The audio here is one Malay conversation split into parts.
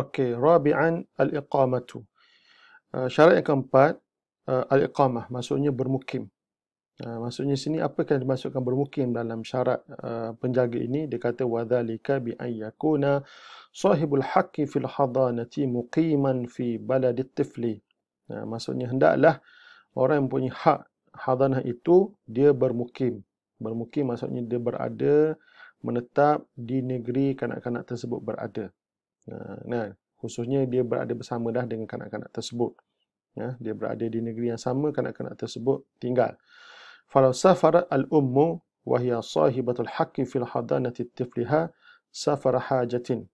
Okey, rabi'an al-iqamatu. Uh, syarat yang keempat, uh, al-iqamah, maksudnya bermukim. Uh, maksudnya sini, apa yang dimasukkan bermukim dalam syarat uh, penjaga ini? Dia kata, وَذَلِكَ بِأَنْ يَكُونَ صَحِبُ الْحَقِّ فِي الْحَضَانَةِ مُقِيمًا فِي بَلَدِ الطِّفْلِ uh, Maksudnya, hendaklah orang yang punya hak hadanah itu, dia bermukim. Bermukim maksudnya dia berada, menetap di negeri kanak-kanak tersebut berada. Ha, nah, khususnya dia berada bersama dah dengan kanak-kanak tersebut. Ya, dia berada di negeri yang sama kanak-kanak tersebut tinggal. Falau safarat al-ummu wa sahibatul haqqi fil hadanati tifliha safar hajatin.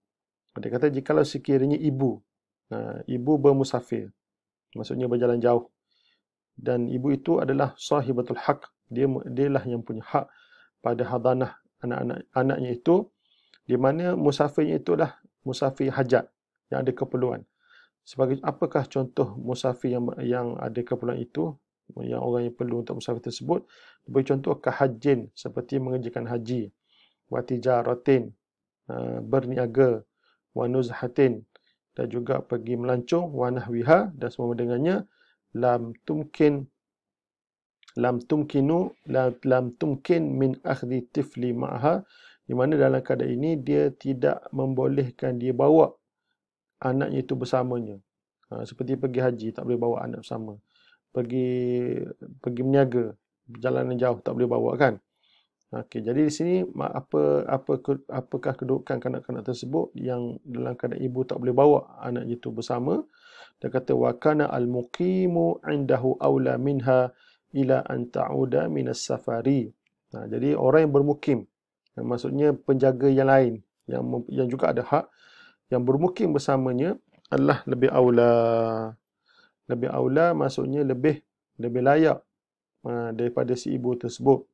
Dia kata kalau sekiranya ibu ha, ibu bermusafir maksudnya berjalan jauh dan ibu itu adalah sahibatul hak, dia dia lah yang punya hak pada hadanah anak-anak anaknya itu di mana musafirnya itulah musafir hajat yang ada keperluan. Sebagai apakah contoh musafir yang yang ada keperluan itu yang orang yang perlu untuk musafir tersebut beri contoh kahajin seperti mengerjakan haji wa tijaratin eh, berniaga wa nuzhatin dan juga pergi melancong wa nahwiha dan semua dengannya lam tumkin lam tumkinu lam, lam tumkin min akhdi tifli ma'ha di mana dalam keadaan ini dia tidak membolehkan dia bawa anaknya itu bersamanya ha, seperti pergi haji tak boleh bawa anak bersama pergi pergi jalan yang jauh tak boleh bawa kan Okay, jadi di sini apa apa apakah kedudukan kanak-kanak tersebut yang dalam keadaan ibu tak boleh bawa anak itu bersama dia kata wa kana al muqimu indahu aula minha ila an ta'uda min as ha, jadi orang yang bermukim Eh, maksudnya penjaga yang lain yang yang juga ada hak yang bermukim bersamanya adalah lebih aula lebih aula maksudnya lebih lebih layak eh, daripada si ibu tersebut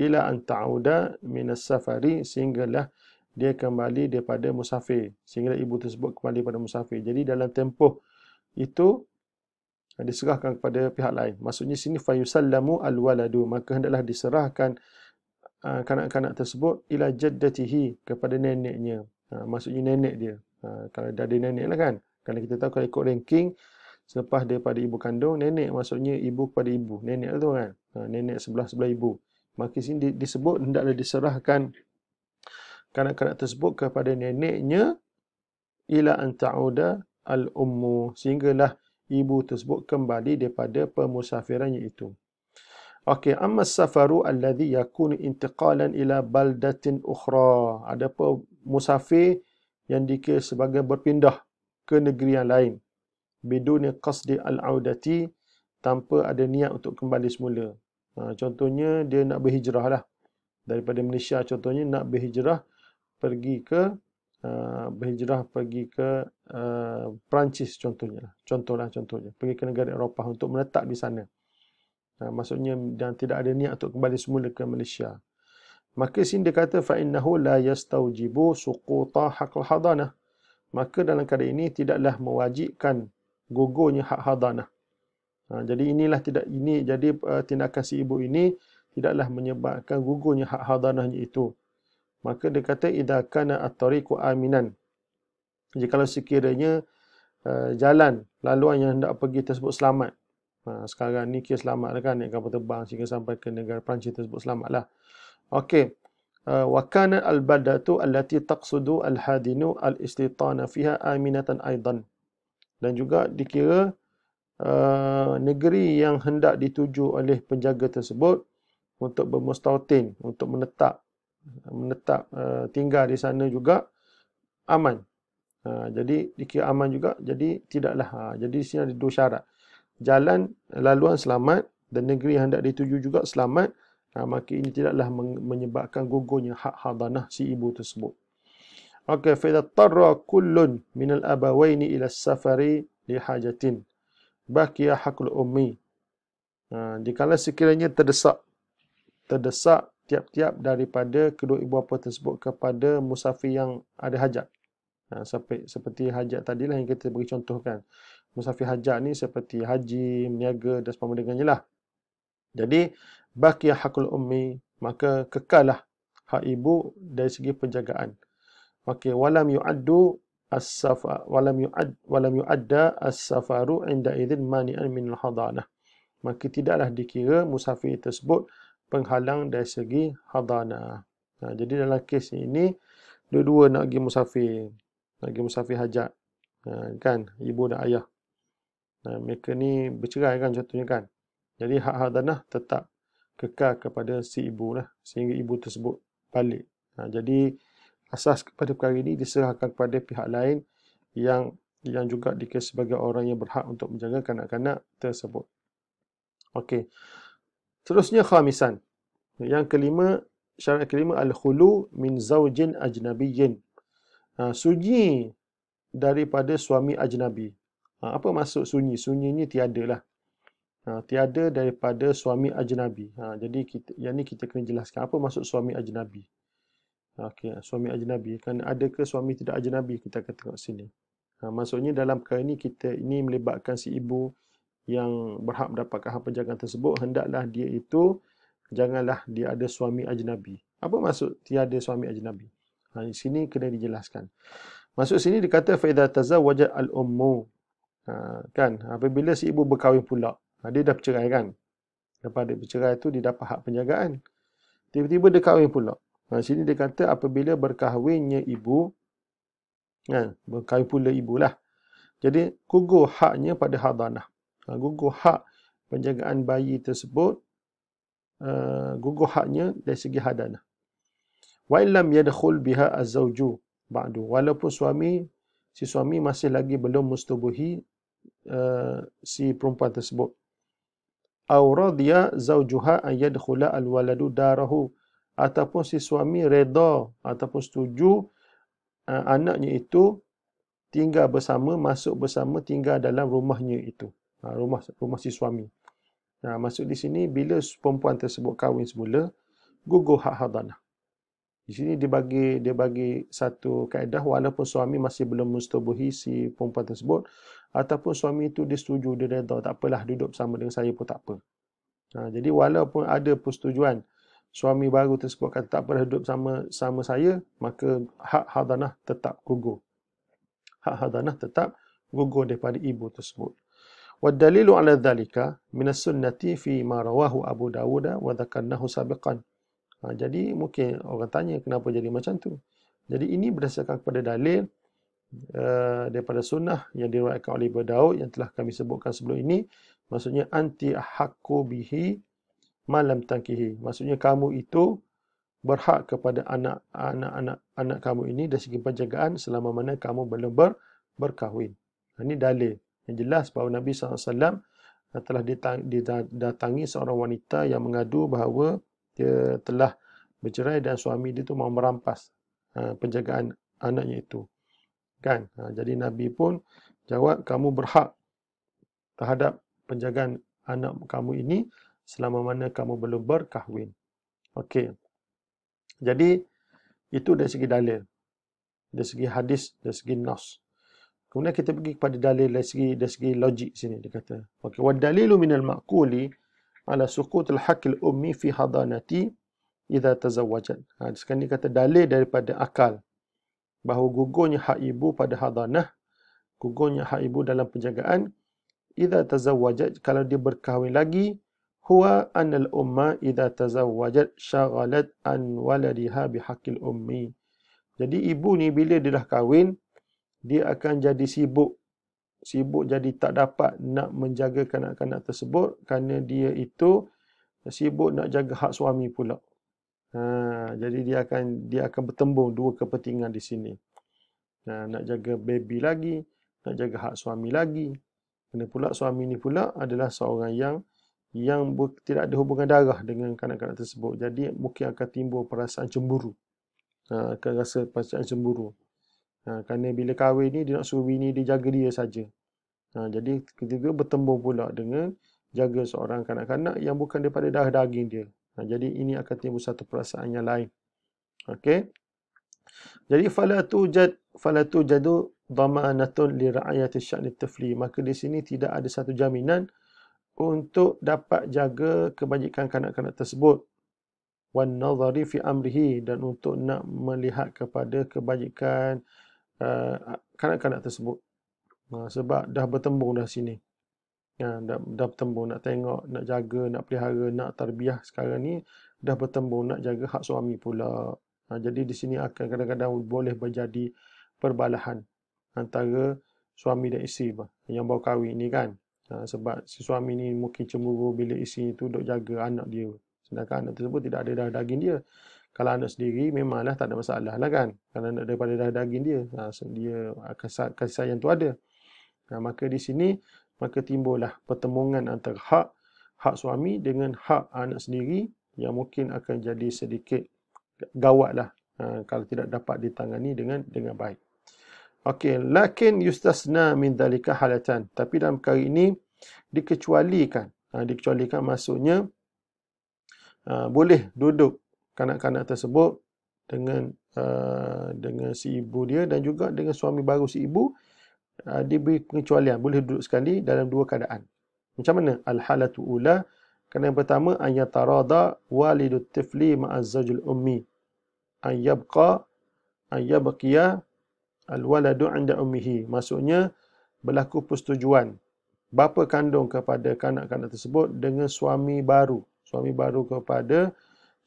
ila an ta'uda min as-safari sehinggalah dia kembali daripada musafir sehinggalah ibu tersebut kembali pada musafir jadi dalam tempoh itu eh, diserahkan kepada pihak lain maksudnya sini fayusallamu al-waladu maka hendaklah diserahkan Ah, kanak-kanak tersebut ila jaddatihi kepada neneknya. Ha, maksudnya nenek dia. Ha, kalau dah ada nenek lah kan. Kalau kita tahu kalau ikut ranking, selepas daripada ibu kandung, nenek maksudnya ibu kepada ibu. Nenek lah tu kan. Ha, nenek sebelah-sebelah ibu. Maka sini disebut, hendaklah diserahkan kanak-kanak tersebut kepada neneknya ila anta'uda al-ummu. Sehinggalah ibu tersebut kembali daripada pemusafiran itu. Okey, amma safaru alladhi yakun intiqalan ila baldatin ukhra. Ada apa musafir yang dikira sebagai berpindah ke negeri yang lain. Biduni qasdi al-audati tanpa ada niat untuk kembali semula. Ha, contohnya dia nak berhijrah lah. Daripada Malaysia contohnya nak berhijrah pergi ke uh, berhijrah pergi ke uh, Perancis contohnya. Lah. Contohlah contohnya. Pergi ke negara Eropah untuk menetap di sana. Ha, maksudnya dan tidak ada niat untuk kembali semula ke Malaysia. Maka sini dia kata fa innahu la yastawjibu suquta haqqal hadanah. Maka dalam keadaan ini tidaklah mewajibkan gugurnya hak hadanah. Ha, jadi inilah tidak ini jadi uh, tindakan si ibu ini tidaklah menyebabkan gugurnya hak hadanahnya itu. Maka dia kata idza kana at-tariqu aminan. Jadi kalau sekiranya uh, jalan laluan yang hendak pergi tersebut selamat. Ha, sekarang ni kita selamat lah kan naik kapal terbang sehingga sampai ke negara Perancis tersebut selamat lah. Okey. Ha, wa kana al-badatu allati taqsudu al-hadinu al-istitana fiha aminatan aidan. Dan juga dikira uh, negeri yang hendak dituju oleh penjaga tersebut untuk bermustautin, untuk menetap menetap uh, tinggal di sana juga aman. Ha, jadi dikira aman juga, jadi tidaklah. Ha, jadi di sini ada dua syarat jalan laluan selamat dan negeri yang hendak dituju juga selamat ha, maka ini tidaklah menyebabkan gugurnya hak hadanah si ibu tersebut okey fa idza tarra kullun min al abawaini ila safari li hajatin baqiya haqul ummi ha, jikalau sekiranya terdesak terdesak tiap-tiap daripada kedua ibu bapa tersebut kepada musafir yang ada hajat. Ha, seperti, seperti hajat tadilah yang kita beri contohkan musafir hajat ni seperti haji, meniaga dan sebagainya dengannya lah. Jadi, bakiyah hakul ummi, maka kekallah hak ibu dari segi penjagaan. Maka, walam yu'addu as-safa walam yu'ad walam yu'adda as-safaru inda idzin mani'an min al-hadanah maka tidaklah dikira musafir tersebut penghalang dari segi hadanah nah, ha, jadi dalam kes ini dua-dua nak pergi musafir nak pergi musafir hajat nah, ha, kan ibu dan ayah Nah, mereka ni bercerai kan contohnya kan. Jadi hak-hak tanah tetap kekal kepada si ibu lah. Sehingga ibu tersebut balik. Nah, jadi asas kepada perkara ini diserahkan kepada pihak lain yang yang juga dikira sebagai orang yang berhak untuk menjaga kanak-kanak tersebut. Okey. Terusnya khamisan. Yang kelima, syarat kelima al-khulu min zaujin ajnabiyyin. Ha, suji daripada suami ajnabi. Ha, apa maksud sunyi? Sunyi ni tiada lah. Ha, tiada daripada suami ajnabi. Ha, jadi kita, yang ni kita kena jelaskan apa maksud suami ajnabi. Ha, okay, suami ajnabi. Kan ada ke suami tidak ajnabi kita akan tengok sini. Ha, maksudnya dalam perkara ini kita ini melibatkan si ibu yang berhak mendapatkan hak penjagaan tersebut hendaklah dia itu janganlah dia ada suami ajnabi. Apa maksud tiada suami ajnabi? Ha, di sini kena dijelaskan. Maksud sini dikata fa idza tazawwaja al ummu Ha, kan? Apabila si ibu berkahwin pula, ha, dia dah bercerai kan? Lepas dia bercerai tu, dia dapat hak penjagaan. Tiba-tiba dia kahwin pula. Ha, sini dia kata apabila berkahwinnya ibu, kan? Ha, berkahwin pula ibulah. Jadi, gugur haknya pada hadanah. Ha, gugur hak penjagaan bayi tersebut, uh, gugur haknya dari segi hadanah. Wa illam yadkhul biha az-zawju ba'du walaupun suami si suami masih lagi belum mustubuhi uh, si perempuan tersebut. Aw radiya zawjuha an yadkhula al-waladu darahu ataupun si suami redha ataupun setuju uh, anaknya itu tinggal bersama masuk bersama tinggal dalam rumahnya itu. Uh, rumah rumah si suami. Nah, ha, masuk di sini bila perempuan tersebut kahwin semula gugur hak hadanah. Di sini dia bagi dia bagi satu kaedah walaupun suami masih belum mustubuhi si perempuan tersebut ataupun suami itu dia setuju dia redha tak apalah duduk bersama dengan saya pun tak apa. Ha, jadi walaupun ada persetujuan suami baru tersebut kata tak apalah duduk sama sama saya maka hak hadanah tetap gugur. Hak hadanah tetap gugur daripada ibu tersebut. والدليل على ذلك من السنة في ما رواه أبو داود وذكرناه سابقاً Ha, jadi mungkin orang tanya kenapa jadi macam tu. Jadi ini berdasarkan kepada dalil uh, daripada sunnah yang diriwayatkan oleh Ibu Daud yang telah kami sebutkan sebelum ini. Maksudnya anti ahakku bihi malam tangkihi. Maksudnya kamu itu berhak kepada anak anak anak anak kamu ini dari segi penjagaan selama mana kamu belum ber, berkahwin. Ha, ini dalil yang jelas bahawa Nabi SAW telah didatangi seorang wanita yang mengadu bahawa dia telah bercerai dan suami dia tu mau merampas ha, penjagaan anaknya itu. Kan? Ha, jadi Nabi pun jawab, kamu berhak terhadap penjagaan anak kamu ini selama mana kamu belum berkahwin. Okey. Jadi, itu dari segi dalil. Dari segi hadis, dari segi nas. Kemudian kita pergi kepada dalil dari segi, dari segi logik sini, dia kata. Okey. Wa dalilu minal ma'kuli, ala sukut al-hakil ummi fi hadanati idha tazawajan. Ha, sekarang ni kata dalil daripada akal. Bahawa gugurnya hak ibu pada hadanah, gugurnya hak ibu dalam penjagaan, idha tazawajat, kalau dia berkahwin lagi, huwa anal umma idha tazawajat syagalat an waladiha bihaqil ummi. Jadi ibu ni bila dia dah kahwin, dia akan jadi sibuk sibuk jadi tak dapat nak menjaga kanak-kanak tersebut kerana dia itu sibuk nak jaga hak suami pula. Ha, jadi dia akan dia akan bertembung dua kepentingan di sini. Ha, nak jaga baby lagi, nak jaga hak suami lagi. Kena pula suami ni pula adalah seorang yang yang tidak ada hubungan darah dengan kanak-kanak tersebut. Jadi mungkin akan timbul perasaan cemburu. Ha, akan rasa perasaan cemburu. Ha, kerana bila kahwin ni dia nak suruh bini dia jaga dia saja. Ha, jadi ketiga bertemu pula dengan jaga seorang kanak-kanak yang bukan daripada darah daging dia. Ha, jadi ini akan timbul satu perasaan yang lain. Okey. Jadi fala tujad fala tujadu damanatun li ra'ayati sya'ni tifli. Maka di sini tidak ada satu jaminan untuk dapat jaga kebajikan kanak-kanak tersebut wan nadhari fi amrihi dan untuk nak melihat kepada kebajikan uh, kanak-kanak tersebut Ha, sebab dah bertembung dah sini. Ya, dah, dah bertembung nak tengok, nak jaga, nak pelihara, nak terbiah sekarang ni dah bertembung nak jaga hak suami pula. Ha, jadi di sini akan kadang-kadang boleh berjadi perbalahan antara suami dan isteri bah, yang baru kahwin ni kan. Ha, sebab si suami ni mungkin cemburu bila isteri tu duk jaga anak dia. Sedangkan anak tersebut tidak ada darah daging dia. Kalau anak sendiri memanglah tak ada masalah lah kan. Kalau anak daripada darah daging dia, ha, so dia ha, kasih sayang tu ada. Nah, maka di sini maka timbullah pertemuan antara hak hak suami dengan hak anak sendiri yang mungkin akan jadi sedikit gawatlah ha, kalau tidak dapat ditangani dengan dengan baik. Okey, lakin yustasna min dalika halatan. Tapi dalam perkara ini dikecualikan. Ha, dikecualikan maksudnya ha, boleh duduk kanak-kanak tersebut dengan uh, dengan si ibu dia dan juga dengan suami baru si ibu Ah, diberi pengecualian boleh duduk sekali dalam dua keadaan macam mana al-halatu ula kerana yang pertama ayatarada walidut tifli ma'azzajul ummi ayabqa ayabqiya al-waladu inda ummihi maksudnya berlaku persetujuan bapa kandung kepada kanak-kanak tersebut dengan suami baru suami baru kepada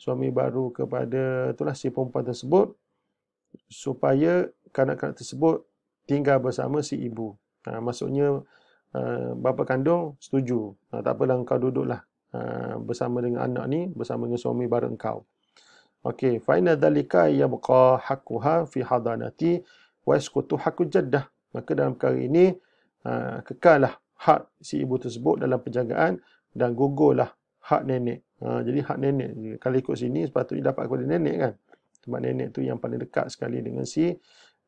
suami baru kepada itulah si perempuan tersebut supaya kanak-kanak tersebut tinggal bersama si ibu. Ha, maksudnya uh, bapa kandung setuju. Ha, tak apalah engkau duduklah uh, bersama dengan anak ni, bersama dengan suami baru engkau. Okey, final dalika yabqa haquha fi hadanati wa yaskutu haku jaddah. Maka dalam perkara ini uh, kekallah hak si ibu tersebut dalam penjagaan dan gugurlah hak nenek. Ha, jadi hak nenek kalau ikut sini sepatutnya dapat kepada nenek kan. Sebab nenek tu yang paling dekat sekali dengan si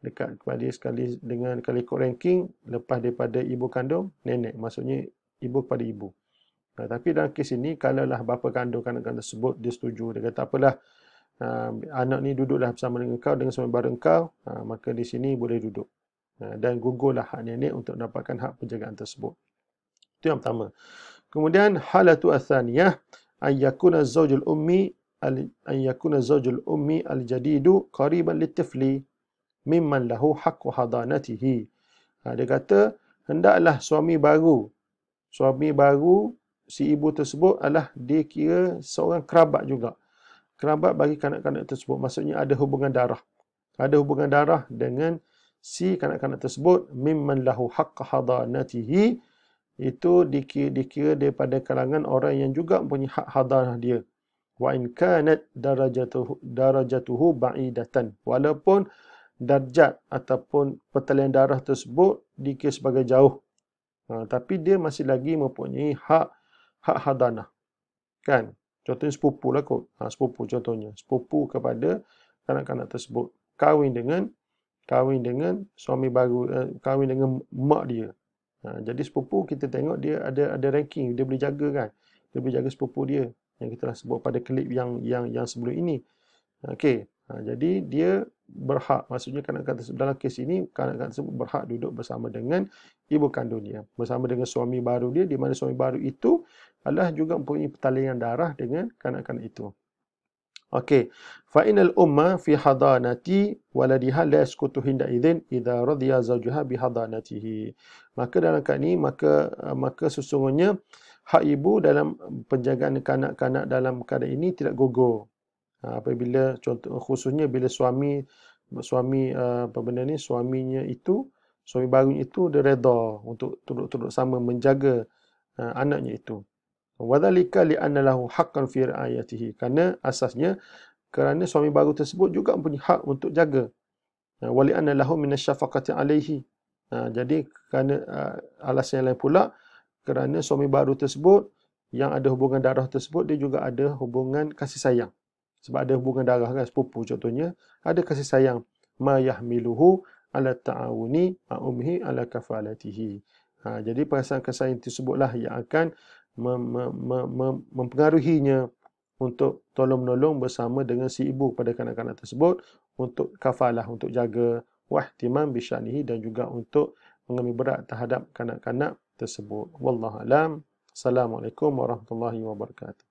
dekat kepada sekali dengan kali ikut ranking lepas daripada ibu kandung nenek maksudnya ibu kepada ibu nah, tapi dalam kes ini kalau lah bapa kandung kanak-kanak tersebut dia setuju dia kata apalah uh, anak ni duduklah bersama dengan kau dengan sama bareng kau uh, maka di sini boleh duduk uh, dan gugurlah hak nenek untuk mendapatkan hak penjagaan tersebut itu yang pertama kemudian halatu athaniyah ayyakuna zawjul ummi al ayyakuna zawjul ummi al jadidu qariban litifli mimman lahu haqqu hadanatihi. Ha, dia kata, hendaklah suami baru, suami baru si ibu tersebut adalah dia kira seorang kerabat juga. Kerabat bagi kanak-kanak tersebut. Maksudnya ada hubungan darah. Ada hubungan darah dengan si kanak-kanak tersebut mimman lahu haqqa hadanatihi itu dikira, dikira daripada kalangan orang yang juga mempunyai hak hadanah dia wa in kanat darajatuhu darajatuhu ba'idatan walaupun darjat ataupun pertalian darah tersebut dikira sebagai jauh. Ha, tapi dia masih lagi mempunyai hak hak hadanah. Kan? Contohnya sepupu lah kot. Ha, sepupu contohnya. Sepupu kepada kanak-kanak tersebut. Kawin dengan kawin dengan suami baru, eh, kawin dengan mak dia. Ha, jadi sepupu kita tengok dia ada ada ranking. Dia boleh jaga kan? Dia boleh jaga sepupu dia yang kita dah sebut pada klip yang yang yang sebelum ini. Ha, okey. Ha, jadi dia berhak maksudnya kanak-kanak tersebut dalam kes ini kanak-kanak tersebut berhak duduk bersama dengan ibu kandungnya bersama dengan suami baru dia di mana suami baru itu adalah juga mempunyai pertalian darah dengan kanak-kanak itu. Okey. fainal umma fi hadanati waladiha la yaskutu hinda idzin idza radiya zawjuha bi hadanatihi. Maka dalam keadaan ini maka maka sesungguhnya hak ibu dalam penjagaan kanak-kanak dalam keadaan ini tidak gugur Ha, apabila contoh khususnya bila suami suami ha, apa benda ni suaminya itu suami baru itu dia redha untuk duduk-duduk sama menjaga ha, anaknya itu wadhalika li'anna lahu haqqan fi ra'ayatihi kerana asasnya kerana suami baru tersebut juga mempunyai hak untuk jaga wali'anna lahu min asyafaqati alaihi jadi kerana alasan yang lain pula kerana suami baru tersebut yang ada hubungan darah tersebut dia juga ada hubungan kasih sayang sebab ada hubungan darah kan sepupu contohnya ada kasih sayang mayah miluhu ala ta'awuni ma'umhi ala kafalatihi ha, jadi perasaan kasih sayang tersebutlah yang akan mem- mem- mem- mem- mempengaruhinya untuk tolong-menolong bersama dengan si ibu pada kanak-kanak tersebut untuk kafalah untuk jaga wahtiman bisyanihi dan juga untuk mengambil berat terhadap kanak-kanak tersebut wallahu alam assalamualaikum warahmatullahi wabarakatuh